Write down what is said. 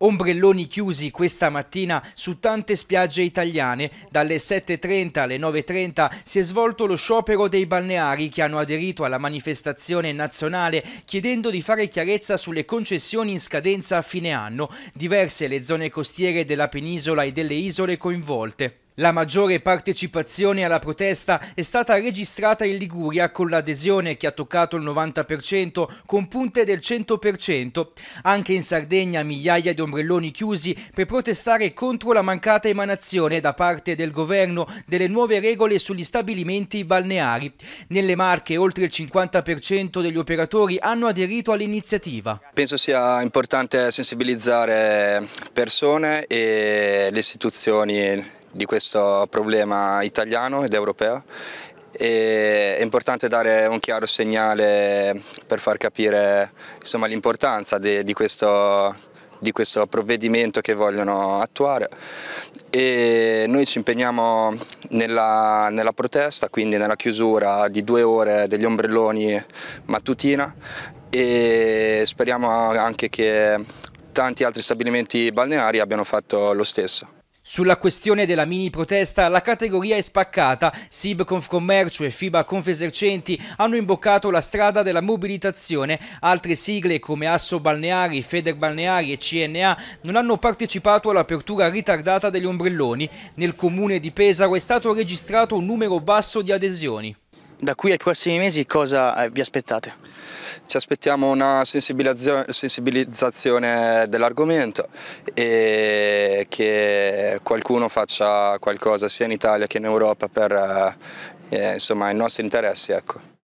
Ombrelloni chiusi questa mattina su tante spiagge italiane. Dalle 7.30 alle 9.30 si è svolto lo sciopero dei balneari che hanno aderito alla manifestazione nazionale chiedendo di fare chiarezza sulle concessioni in scadenza a fine anno. Diverse le zone costiere della penisola e delle isole coinvolte. La maggiore partecipazione alla protesta è stata registrata in Liguria con l'adesione che ha toccato il 90% con punte del 100%. Anche in Sardegna migliaia di ombrelloni chiusi per protestare contro la mancata emanazione da parte del governo delle nuove regole sugli stabilimenti balneari. Nelle Marche oltre il 50% degli operatori hanno aderito all'iniziativa. Penso sia importante sensibilizzare persone e le istituzioni di questo problema italiano ed europeo e è importante dare un chiaro segnale per far capire l'importanza di, di, di, questo, provvedimento che vogliono attuare. E noi ci impegniamo nella, nella, protesta, quindi nella chiusura di due ore degli ombrelloni mattutina e speriamo anche che tanti altri stabilimenti balneari abbiano fatto lo stesso. Sulla questione della mini protesta la categoria è spaccata, SIB Confcommercio e FIBA Confesercenti hanno imboccato la strada della mobilitazione, altre sigle come Asso Balneari, Feder Balneari e CNA non hanno partecipato all'apertura ritardata degli ombrelloni, nel comune di Pesaro è stato registrato un numero basso di adesioni. Da qui ai prossimi mesi cosa eh, vi aspettate? Ci aspettiamo una sensibilizzazione dell'argomento e che qualcuno faccia qualcosa sia in Italia che in Europa per eh, insomma, i nostri interessi. Ecco.